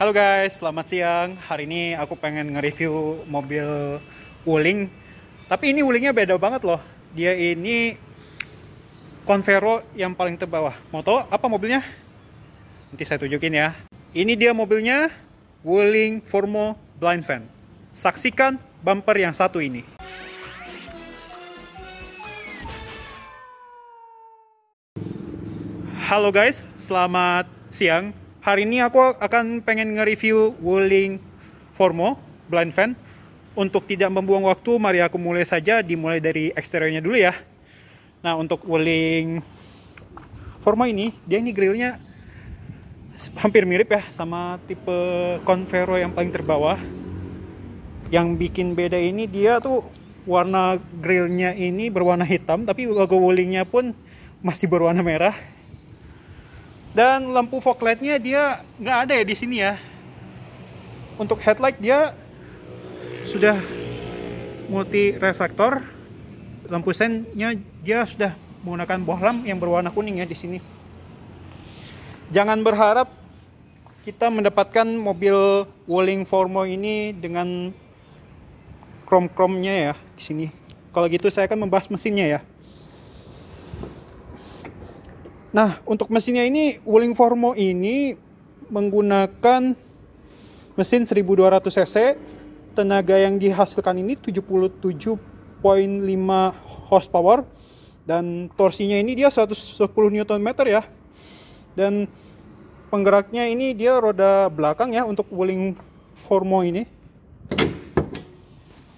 Halo guys, selamat siang. Hari ini aku pengen nge-review mobil Wuling. Tapi ini Wulingnya beda banget loh. Dia ini Convero yang paling terbawah. Mau tau apa mobilnya? Nanti saya tunjukin ya. Ini dia mobilnya Wuling Formo Blind Fan. Saksikan bumper yang satu ini. Halo guys, selamat siang Hari ini aku akan pengen nge-review Wuling Formo blind fan. Untuk tidak membuang waktu, mari aku mulai saja dimulai dari eksteriornya dulu ya. Nah, untuk Wuling Formo ini, dia ini grillnya hampir mirip ya sama tipe Convero yang paling terbawah. Yang bikin beda ini dia tuh warna grillnya ini berwarna hitam tapi logo wulingnya pun masih berwarna merah dan lampu fog lightnya dia nggak ada ya di sini ya untuk headlight dia sudah multi reflektor lampu sennya dia sudah menggunakan bohlam yang berwarna kuning ya di sini jangan berharap kita mendapatkan mobil Wuling Formo ini dengan chrome-chrome-nya ya di sini. Kalau gitu saya akan membahas mesinnya ya. Nah, untuk mesinnya ini Wuling Formo ini menggunakan mesin 1200 cc. Tenaga yang dihasilkan ini 77.5 horsepower dan torsinya ini dia 110 Nm ya. Dan penggeraknya ini dia roda belakang ya untuk Wuling Formo ini.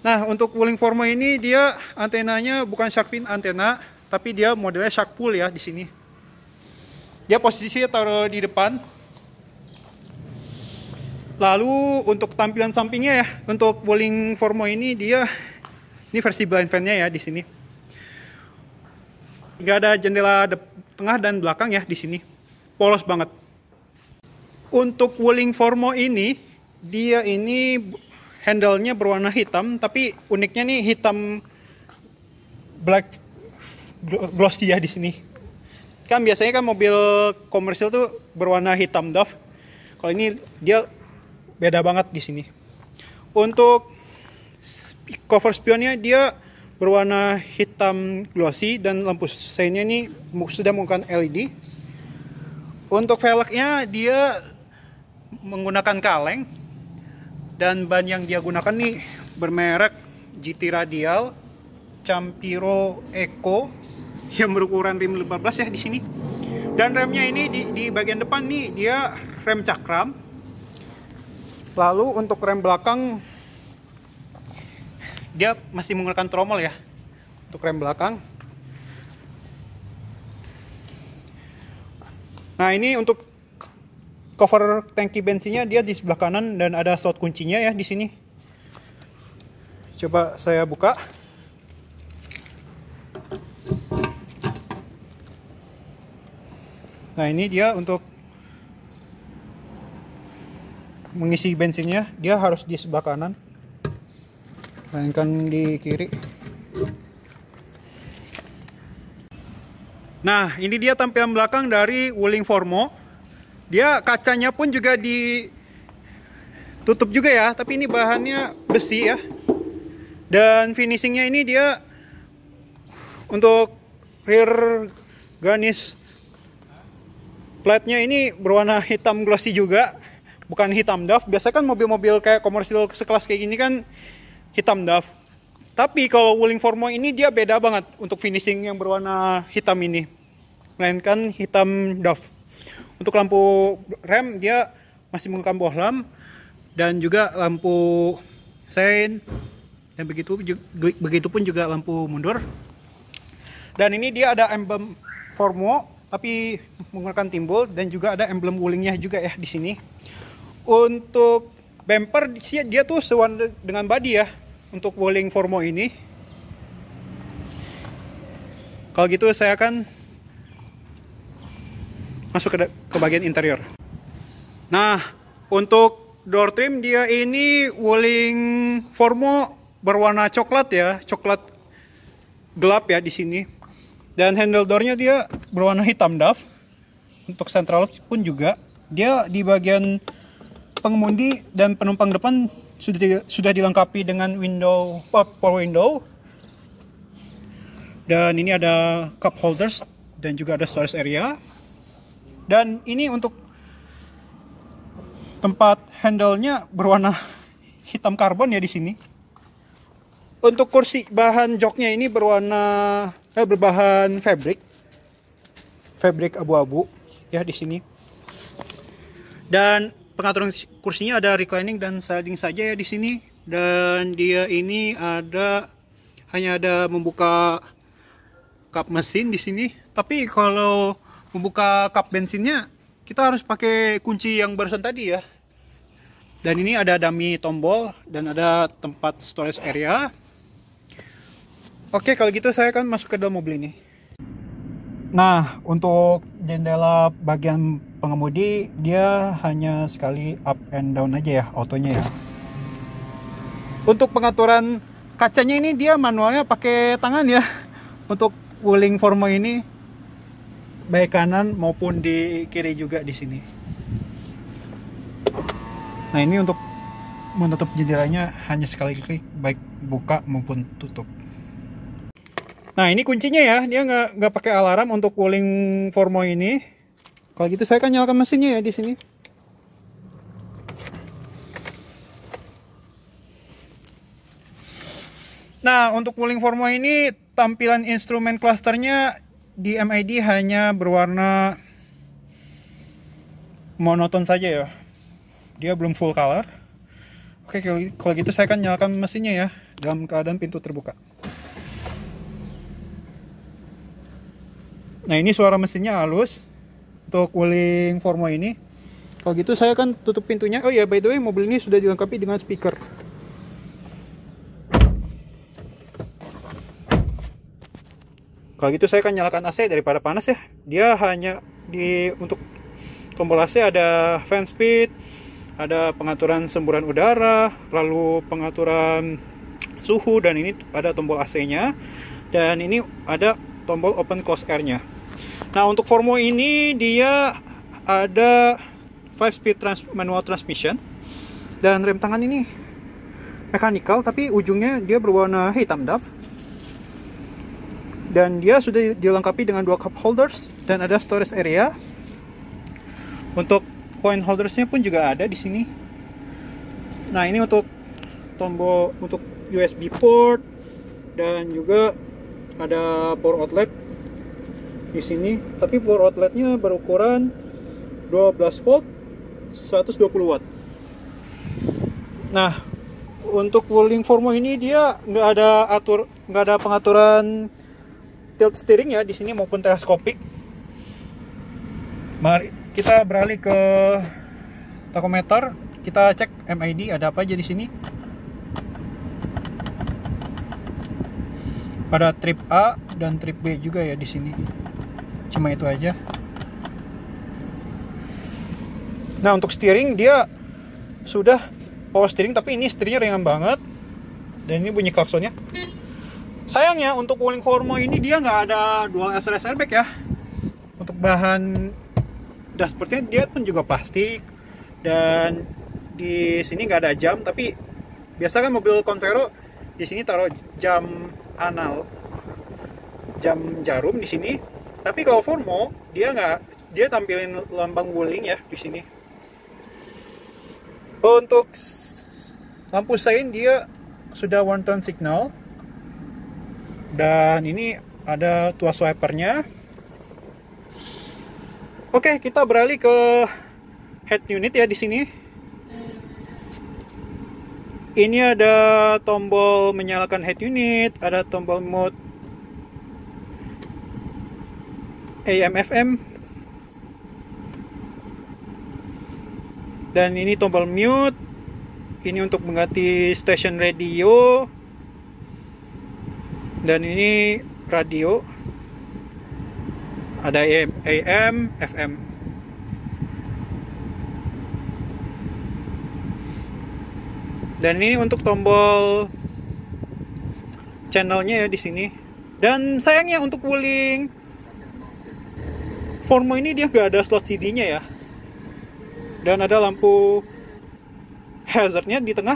Nah, untuk Wuling Formo ini dia antenanya bukan shark fin antena, tapi dia modelnya shark pull ya di sini dia posisinya taruh di depan lalu untuk tampilan sampingnya ya untuk bowling formo ini dia ini versi blind fan-nya ya di sini nggak ada jendela tengah dan belakang ya di sini polos banget untuk Wuling formo ini dia ini handle-nya berwarna hitam tapi uniknya nih hitam black glossy ya di sini kan biasanya kan mobil komersil tuh berwarna hitam doff kalau ini dia beda banget di sini untuk cover spionnya dia berwarna hitam glossy dan lampu seinnya ini sudah menggunakan LED untuk velgnya dia menggunakan kaleng dan ban yang dia gunakan nih bermerek GT Radial Campiro Eco yang berukuran rim 14 ya di sini dan remnya ini di, di bagian depan nih dia rem cakram lalu untuk rem belakang dia masih menggunakan tromol ya untuk rem belakang nah ini untuk cover tangki bensinnya dia di sebelah kanan dan ada slot kuncinya ya di sini coba saya buka nah ini dia untuk mengisi bensinnya dia harus di sebelah kanan mainkan di kiri nah ini dia tampilan belakang dari Wuling Formo dia kacanya pun juga ditutup juga ya tapi ini bahannya besi ya dan finishingnya ini dia untuk rear garnish platnya ini berwarna hitam glossy juga bukan hitam DAF biasanya kan mobil-mobil kayak komersil sekelas kayak gini kan hitam DAF tapi kalau Wuling Formo ini dia beda banget untuk finishing yang berwarna hitam ini melainkan hitam DAF untuk lampu rem dia masih menggunakan bohlam dan juga lampu sein dan begitu begitu pun juga lampu mundur dan ini dia ada emblem Formo tapi menggunakan timbul dan juga ada emblem wulingnya juga ya di sini. Untuk bumper dia tuh sewan dengan body ya untuk wuling Formo ini. Kalau gitu saya akan masuk ke, ke bagian interior. Nah, untuk door trim dia ini wuling Formo berwarna coklat ya, coklat gelap ya di sini dan handle doornya dia berwarna hitam daf untuk central lock pun juga dia di bagian pengemudi dan penumpang depan sudah di, sudah dilengkapi dengan window eh, power window dan ini ada cup holders dan juga ada storage area dan ini untuk tempat handle-nya berwarna hitam karbon ya di sini untuk kursi bahan joknya ini berwarna eh, berbahan fabric fabric abu-abu ya di sini dan pengaturan kursinya ada reclining dan sliding saja ya di sini dan dia ini ada hanya ada membuka kap mesin di sini tapi kalau membuka kap bensinnya kita harus pakai kunci yang barusan tadi ya dan ini ada dummy tombol dan ada tempat storage area Oke, kalau gitu saya akan masuk ke dalam mobil ini. Nah, untuk jendela bagian pengemudi, dia hanya sekali up and down aja ya, autonya ya. Untuk pengaturan kacanya ini, dia manualnya pakai tangan ya. Untuk wuling formo ini, baik kanan maupun di kiri juga di sini. Nah, ini untuk menutup jendelanya hanya sekali klik, baik buka maupun tutup. Nah ini kuncinya ya, dia nggak nggak pakai alarm untuk cooling Formo ini. Kalau gitu saya akan nyalakan mesinnya ya di sini. Nah untuk cooling Formo ini tampilan instrumen klasternya di MID hanya berwarna monoton saja ya. Dia belum full color. Oke kalau gitu, gitu saya akan nyalakan mesinnya ya dalam keadaan pintu terbuka. Nah ini suara mesinnya halus untuk wuling Formo ini. Kalau gitu saya akan tutup pintunya. Oh iya by the way mobil ini sudah dilengkapi dengan speaker. Kalau gitu saya akan nyalakan AC daripada panas ya. Dia hanya di untuk tombol AC ada fan speed, ada pengaturan semburan udara, lalu pengaturan suhu dan ini ada tombol AC-nya. Dan ini ada tombol open close air nya nah untuk Formo ini dia ada 5 speed trans manual transmission dan rem tangan ini mekanikal tapi ujungnya dia berwarna hitam daf dan dia sudah dilengkapi dengan dua cup holders dan ada storage area untuk coin holders-nya pun juga ada di sini nah ini untuk tombol untuk USB port dan juga ada power outlet di sini tapi power outletnya berukuran 12 volt 120 watt nah untuk rolling formo ini dia nggak ada atur nggak ada pengaturan tilt steering ya di sini maupun teleskopik mari kita beralih ke tachometer. kita cek MID ada apa aja di sini Ada trip A dan trip B juga ya di sini. Cuma itu aja. Nah, untuk steering dia sudah power steering tapi ini steeringnya ringan banget. Dan ini bunyi klaksonnya. Sayangnya untuk cooling formo ini dia nggak ada dual SLS airbag ya. Untuk bahan dashboardnya dia pun juga plastik dan di sini nggak ada jam tapi biasa kan mobil Convero di sini taruh jam anal jam jarum di sini tapi kalau Formo dia nggak dia tampilin lambang wuling ya di sini untuk lampu sein dia sudah one tone signal dan ini ada tuas swipernya oke kita beralih ke head unit ya di sini ini ada tombol menyalakan head unit, ada tombol mode AM FM. Dan ini tombol mute. Ini untuk mengganti station radio. Dan ini radio. Ada AM, AM FM. dan ini untuk tombol channelnya ya di sini dan sayangnya untuk wuling Formo ini dia nggak ada slot CD-nya ya dan ada lampu hazardnya di tengah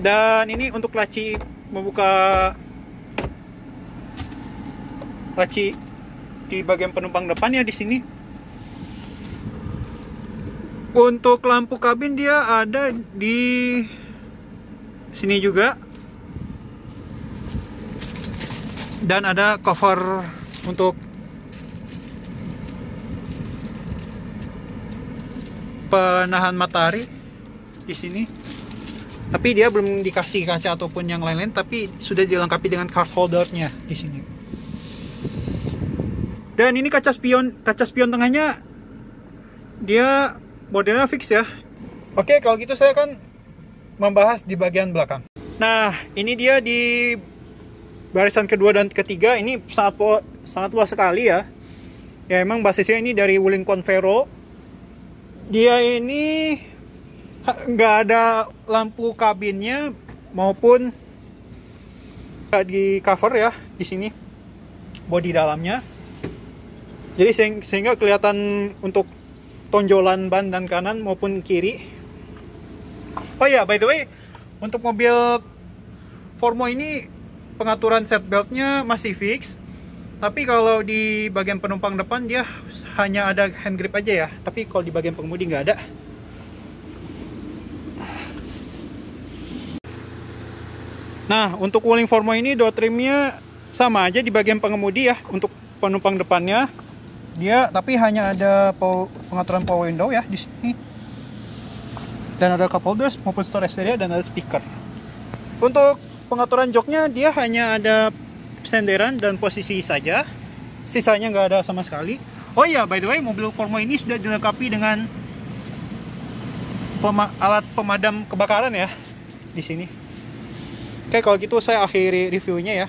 dan ini untuk laci membuka laci di bagian penumpang depannya di sini untuk lampu kabin dia ada di sini juga dan ada cover untuk penahan matahari di sini tapi dia belum dikasih kaca ataupun yang lain-lain tapi sudah dilengkapi dengan card holdernya di sini dan ini kaca spion kaca spion tengahnya dia Bodinya fix ya. Oke, kalau gitu saya akan membahas di bagian belakang. Nah, ini dia di barisan kedua dan ketiga. Ini sangat sangat luas sekali ya. Ya, emang basisnya ini dari Wuling Convero. Dia ini nggak ada lampu kabinnya maupun di cover ya di sini body dalamnya jadi sehingga kelihatan untuk tonjolan ban dan kanan maupun kiri. Oh ya, by the way, untuk mobil Formo ini pengaturan beltnya masih fix. Tapi kalau di bagian penumpang depan dia hanya ada hand grip aja ya. Tapi kalau di bagian pengemudi nggak ada. Nah, untuk Wuling Formo ini door trimnya sama aja di bagian pengemudi ya untuk penumpang depannya dia tapi hanya ada pengaturan power window ya di sini dan ada cup holders maupun storage area dan ada speaker untuk pengaturan joknya dia hanya ada senderan dan posisi saja sisanya nggak ada sama sekali oh iya by the way mobil Formo ini sudah dilengkapi dengan pema alat pemadam kebakaran ya di sini oke kalau gitu saya akhiri reviewnya ya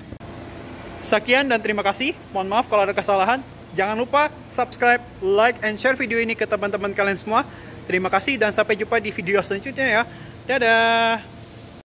sekian dan terima kasih mohon maaf kalau ada kesalahan Jangan lupa subscribe, like, and share video ini ke teman-teman kalian semua. Terima kasih dan sampai jumpa di video selanjutnya ya. Dadah!